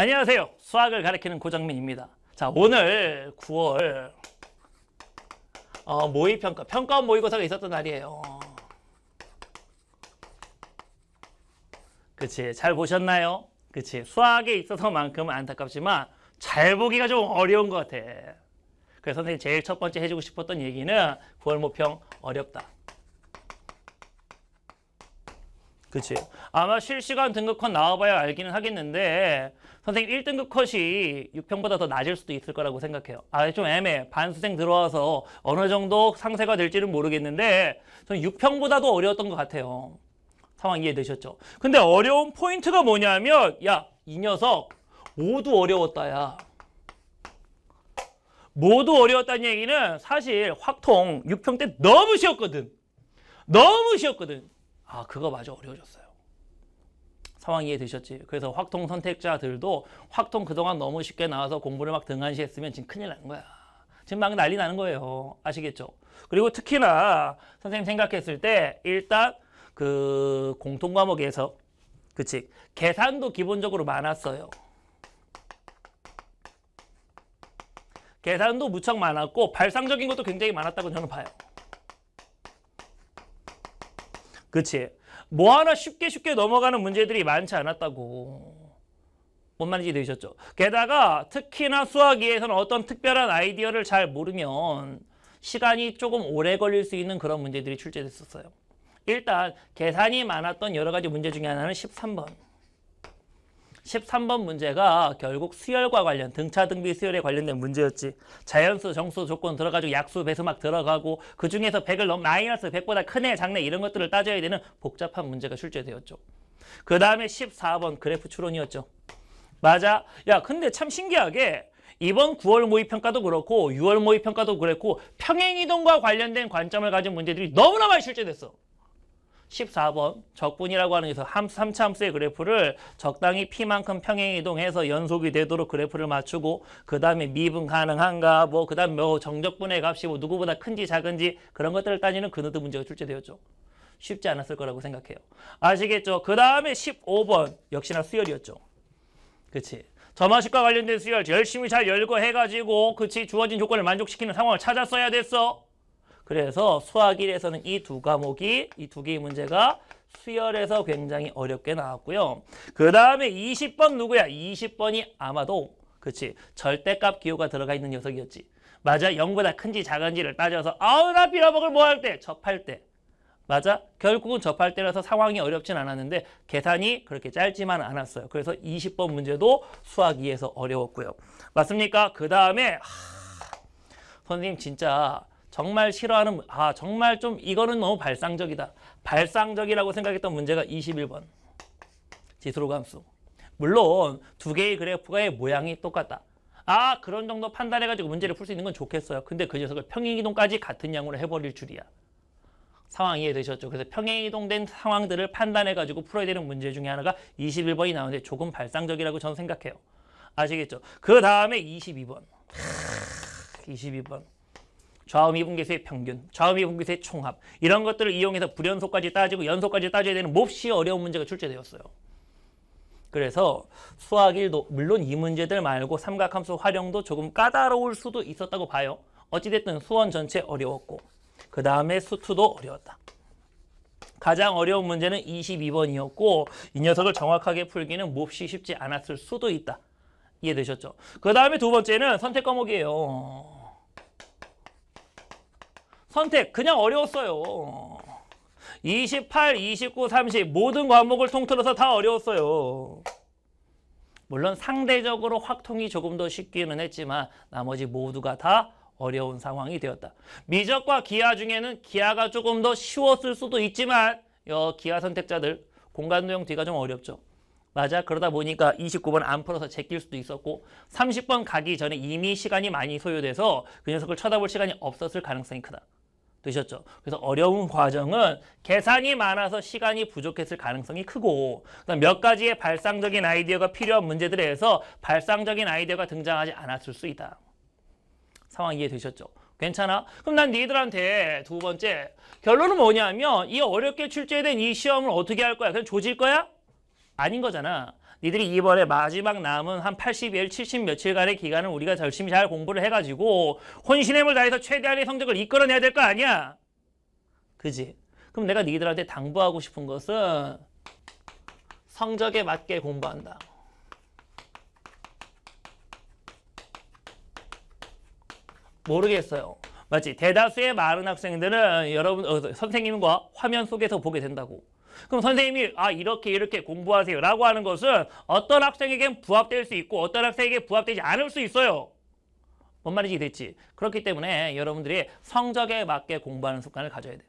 안녕하세요. 수학을 가르치는 고정민입니다. 자, 오늘 9월 어, 모의평가, 평가원 모의고사가 있었던 날이에요. 그치, 잘 보셨나요? 그치, 수학에 있어서만큼은 안타깝지만 잘 보기가 좀 어려운 것 같아. 그래서 선생님 제일 첫 번째 해주고 싶었던 얘기는 9월 모평 어렵다. 그치. 아마 실시간 등급 컷 나와봐야 알기는 하겠는데, 선생님 1등급 컷이 6평보다 더 낮을 수도 있을 거라고 생각해요. 아, 좀 애매해. 반수생 들어와서 어느 정도 상세가 될지는 모르겠는데, 저는 6평보다도 어려웠던 것 같아요. 상황 이해되셨죠? 근데 어려운 포인트가 뭐냐면, 야, 이 녀석, 모두 어려웠다, 야. 모두 어려웠다는 얘기는 사실 확통 6평 때 너무 쉬웠거든. 너무 쉬웠거든. 아 그거 마저 어려워졌어요. 상황 이해되셨지? 그래서 확통 선택자들도 확통 그동안 너무 쉽게 나와서 공부를 막 등한시 했으면 지금 큰일 나는 거야. 지금 막 난리 나는 거예요. 아시겠죠? 그리고 특히나 선생님 생각했을 때 일단 그 공통과목에서 그치 계산도 기본적으로 많았어요. 계산도 무척 많았고 발상적인 것도 굉장히 많았다고 저는 봐요. 그치? 뭐 하나 쉽게 쉽게 넘어가는 문제들이 많지 않았다고. 뭔 말인지 되셨죠? 게다가 특히나 수학이에서는 어떤 특별한 아이디어를 잘 모르면 시간이 조금 오래 걸릴 수 있는 그런 문제들이 출제됐었어요. 일단 계산이 많았던 여러 가지 문제 중에 하나는 13번. 13번 문제가 결국 수열과 관련 등차 등비 수열에 관련된 문제였지. 자연수, 정수, 조건 들어가지고 약수, 배수 막 들어가고 그 중에서 100을 넘 마이너스 100보다 큰 애, 작네 이런 것들을 따져야 되는 복잡한 문제가 출제되었죠. 그 다음에 14번 그래프 추론이었죠. 맞아. 야 근데 참 신기하게 이번 9월 모의평가도 그렇고 6월 모의평가도 그랬고 평행이동과 관련된 관점을 가진 문제들이 너무나 많이 출제됐어. 14번 적분이라고 하는 데서 함3차 함수의 그래프를 적당히 P만큼 평행 이동해서 연속이 되도록 그래프를 맞추고 그 다음에 미분 가능한가 뭐 그 다음 뭐 정적분의 값이 뭐 누구보다 큰지 작은지 그런 것들을 따지는 그너드 문제가 출제되었죠. 쉽지 않았을 거라고 생각해요. 아시겠죠? 그 다음에 15번 역시나 수열이었죠. 그치? 점화식과 관련된 수열 열심히 잘 열거해가지고 그치 주어진 조건을 만족시키는 상황을 찾았어야 됐어. 그래서 수학 1에서는 이 두 과목이 이 두 개의 문제가 수열에서 굉장히 어렵게 나왔고요. 그 다음에 20번 누구야? 20번이 아마도 그치 절대값 기호가 들어가 있는 녀석이었지. 맞아 0보다 큰지 작은지를 따져서 아우 나 빌어먹을 뭐할 때? 접할 때. 맞아 결국은 접할 때라서 상황이 어렵진 않았는데 계산이 그렇게 짧지만 않았어요. 그래서 20번 문제도 수학 2에서 어려웠고요. 맞습니까? 그 다음에 선생님 진짜 정말 싫어하는 아 정말 좀 이거는 너무 발상적이다. 발상적이라고 생각했던 문제가 21번. 지수로 감수. 물론 두 개의 그래프가의 모양이 똑같다. 아 그런 정도 판단해가지고 문제를 풀 수 있는 건 좋겠어요. 근데 그 녀석을 평행이동까지 같은 양으로 해버릴 줄이야. 상황 이해되셨죠? 그래서 평행이동된 상황들을 판단해가지고 풀어야 되는 문제 중에 하나가 21번이 나오는데 조금 발상적이라고 저는 생각해요. 아시겠죠? 그 다음에 22번. 22번. 좌우미 분계수의 평균, 좌우미 분계수의 총합 이런 것들을 이용해서 불연소까지 따지고 연소까지 따져야 되는 몹시 어려운 문제가 출제되었어요. 그래서 수학 1도 물론 이 문제들 말고 삼각함수 활용도 조금 까다로울 수도 있었다고 봐요. 어찌됐든 수원 전체 어려웠고 그 다음에 수투도 어려웠다. 가장 어려운 문제는 22번이었고 이 녀석을 정확하게 풀기는 몹시 쉽지 않았을 수도 있다. 이해되셨죠? 그 다음에 두 번째는 선택 과목이에요. 선택 그냥 어려웠어요. 28, 29, 30 모든 과목을 통틀어서 다 어려웠어요. 물론 상대적으로 확통이 조금 더 쉽기는 했지만 나머지 모두가 다 어려운 상황이 되었다. 미적과 기하 중에는 기하가 조금 더 쉬웠을 수도 있지만 여 기하 선택자들 공간도형 뒤가 좀 어렵죠. 맞아 그러다 보니까 29번 안 풀어서 제낄 수도 있었고 30번 가기 전에 이미 시간이 많이 소요돼서 그 녀석을 쳐다볼 시간이 없었을 가능성이 크다. 되셨죠? 그래서 어려운 과정은 계산이 많아서 시간이 부족했을 가능성이 크고 몇 가지의 발상적인 아이디어가 필요한 문제들에서 발상적인 아이디어가 등장하지 않았을 수 있다. 상황 이해되셨죠? 괜찮아? 그럼 난 니들한테 두 번째 결론은 뭐냐면 이 어렵게 출제된 이 시험을 어떻게 할 거야? 그냥 조질 거야? 아닌 거잖아. 니들이 이번에 마지막 남은 한 80일, 70 며칠간의 기간을 우리가 열심히 잘 공부를 해가지고 혼신의 힘을 다해서 최대한의 성적을 이끌어내야 될 거 아니야? 그지? 그럼 내가 니들한테 당부하고 싶은 것은 성적에 맞게 공부한다. 모르겠어요. 맞지? 대다수의 많은 학생들은 여러분 어, 선생님과 화면 속에서 보게 된다고. 그럼 선생님이 아 이렇게 이렇게 공부하세요 라고 하는 것은 어떤 학생에겐 부합될 수 있고 어떤 학생에게 부합되지 않을 수 있어요. 뭔 말인지 됐지? 그렇기 때문에 여러분들이 성적에 맞게 공부하는 습관을 가져야 돼요.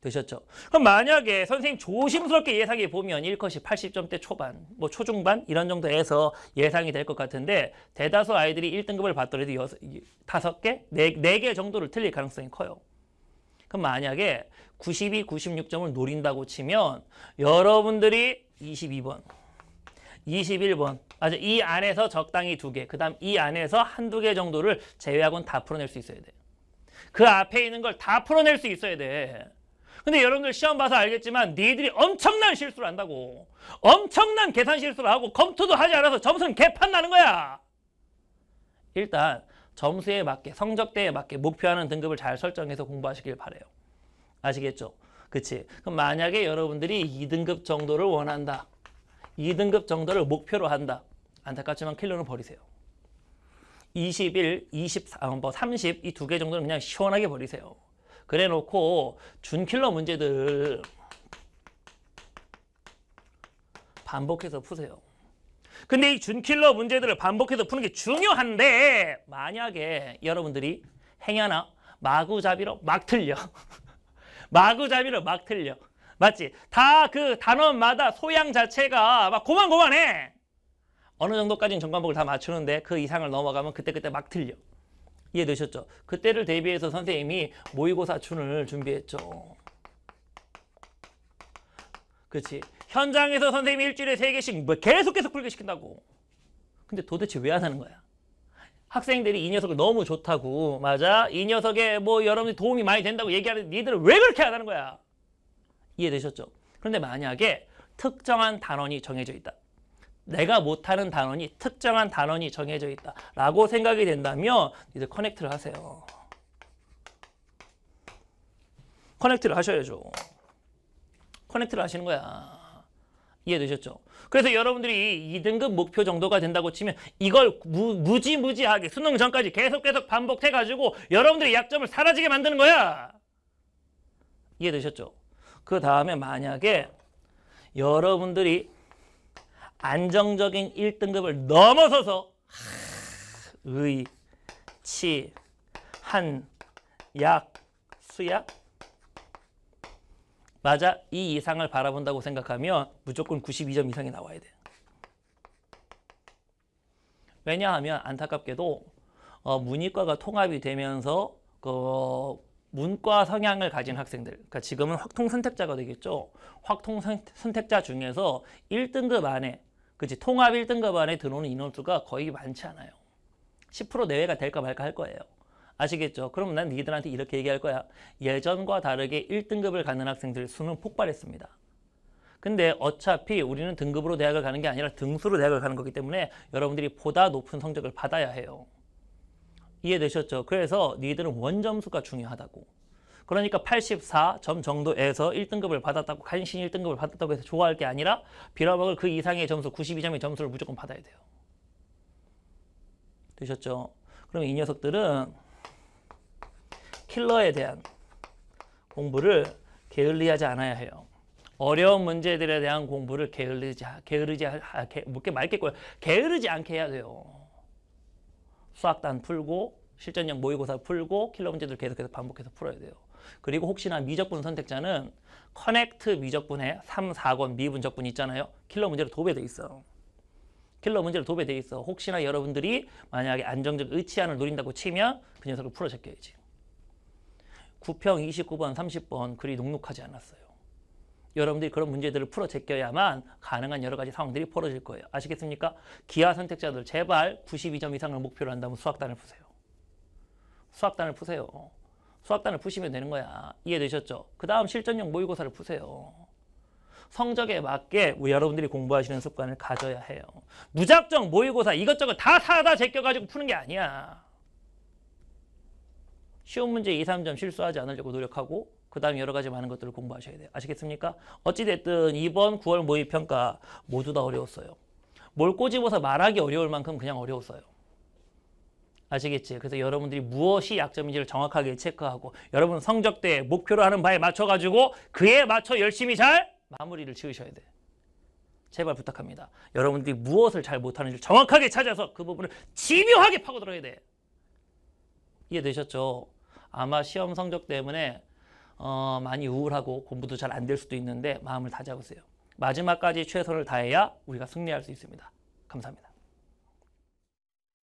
되셨죠? 그럼 만약에 선생님 조심스럽게 예상해 보면 1컷이 80점대 초반, 뭐 초중반 이런 정도에서 예상이 될 것 같은데 대다수 아이들이 1등급을 받더라도 5개, 4개 정도를 틀릴 가능성이 커요. 그럼 만약에 92, 96점을 노린다고 치면 여러분들이 22번, 21번 맞아 이 안에서 적당히 두 개, 그 다음 이 안에서 한두 개 정도를 제외하고는 다 풀어낼 수 있어야 돼. 그 앞에 있는 걸 다 풀어낼 수 있어야 돼. 근데 여러분들 시험 봐서 알겠지만 니들이 엄청난 실수를 한다고. 엄청난 계산 실수를 하고 검토도 하지 않아서 점수는 개판 나는 거야. 일단 점수에 맞게, 성적대에 맞게 목표하는 등급을 잘 설정해서 공부하시길 바래요. 아시겠죠? 그치? 그럼 만약에 여러분들이 2등급 정도를 원한다. 2등급 정도를 목표로 한다. 안타깝지만 킬러는 버리세요. 21, 24, 뭐30 이 두 개 정도는 그냥 시원하게 버리세요. 그래 놓고 준킬러 문제들 반복해서 푸세요. 근데 이 준킬러 문제들을 반복해서 푸는 게 중요한데 만약에 여러분들이 행여나 마구잡이로 막 틀려. 마구잡이로 막 틀려. 맞지? 다 그 단원마다 소양 자체가 막 고만고만해. 어느 정도까지는 전관복을 다 맞추는데 그 이상을 넘어가면 그때그때 막 틀려. 이해되셨죠? 그때를 대비해서 선생님이 모의고사 춘을 준비했죠. 그렇지. 현장에서 선생님이 일주일에 세개씩 뭐 계속해서 풀게 시킨다고. 근데 도대체 왜 안 하는 거야? 학생들이 이 녀석을 너무 좋다고 맞아 이 녀석에 뭐 여러분이 도움이 많이 된다고 얘기하는 데 니들은 왜 그렇게 안 하는 거야 이해되셨죠? 그런데 만약에 특정한 단원이 정해져 있다 내가 못하는 단원이 특정한 단원이 정해져 있다 라고 생각이 된다면 이제 커넥트를 하세요 커넥트를 하셔야죠 커넥트를 하시는 거야 이해되셨죠? 그래서 여러분들이 2등급 목표 정도가 된다고 치면 이걸 무, 지무지하게 수능 전까지 계속 계속 반복해가지고 여러분들의 약점을 사라지게 만드는 거야. 이해되셨죠? 그 다음에 만약에 여러분들이 안정적인 1등급을 넘어서서 하, 의, 치, 한, 약, 수약 맞아 이 이상을 바라본다고 생각하면 무조건 92점 이상이 나와야 돼. 왜냐하면 안타깝게도 어, 문이과가 통합이 되면서 그 문과 성향을 가진 학생들 그러니까 지금은 확통 선택자가 되겠죠. 확통 선택자 중에서 1등급 안에 그치 통합 1등급 안에 들어오는 인원수가 거의 많지 않아요. 10% 내외가 될까 말까 할 거예요. 아시겠죠? 그럼 난 니들한테 이렇게 얘기할 거야. 예전과 다르게 1등급을 가는 학생들 수는 폭발했습니다. 근데 어차피 우리는 등급으로 대학을 가는 게 아니라 등수로 대학을 가는 거기 때문에 여러분들이 보다 높은 성적을 받아야 해요. 이해되셨죠? 그래서 니들은 원점수가 중요하다고. 그러니까 84점 정도에서 1등급을 받았다고 간신히 1등급을 받았다고 해서 좋아할 게 아니라 빌어먹을 그 이상의 점수 92점의 점수를 무조건 받아야 돼요. 되셨죠? 그럼 이 녀석들은 킬러에 대한 공부를 게을리하지 않아야 해요. 어려운 문제들에 대한 공부를 게을리지 게으르지 게 맑겠고요. 게으르지 않게 해야 돼요. 수학단 풀고 실전형 모의고사 풀고 킬러 문제들 계속해서 반복해서 풀어야 돼요. 그리고 혹시나 미적분 선택자는 커넥트 미적분의 3, 4권 미분적분 있잖아요. 킬러 문제로 도배돼 있어. 킬러 문제로 도배돼 있어. 혹시나 여러분들이 만약에 안정적 의치안을 노린다고 치면 그 녀석을 풀어제껴야지. 9평 29번, 30번 그리 녹록하지 않았어요. 여러분들이 그런 문제들을 풀어 제껴야만 가능한 여러 가지 상황들이 벌어질 거예요. 아시겠습니까? 기하 선택자들 제발 92점 이상을 목표로 한다면 수학단을 푸세요. 수학단을 푸세요. 수학단을 푸시면 되는 거야. 이해되셨죠? 그 다음 실전형 모의고사를 푸세요. 성적에 맞게 여러분들이 공부하시는 습관을 가져야 해요. 무작정 모의고사 이것저것 다 사다 제껴가지고 푸는 게 아니야. 쉬운 문제 2, 3점 실수하지 않으려고 노력하고 그 다음 에 여러 가지 많은 것들을 공부하셔야 돼요. 아시겠습니까? 어찌됐든 이번 9월 모의평가 모두 다 어려웠어요. 뭘 꼬집어서 말하기 어려울 만큼 그냥 어려웠어요. 아시겠지? 그래서 여러분들이 무엇이 약점인지를 정확하게 체크하고 여러분 성적대 목표로 하는 바에 맞춰가지고 그에 맞춰 열심히 잘 마무리를 지으셔야 돼. 제발 부탁합니다. 여러분들이 무엇을 잘 못하는지 정확하게 찾아서 그 부분을 집요하게 파고들어야 돼. 이해되셨죠? 아마 시험 성적 때문에 어, 많이 우울하고 공부도 잘 안 될 수도 있는데 마음을 다잡으세요. 마지막까지 최선을 다해야 우리가 승리할 수 있습니다. 감사합니다.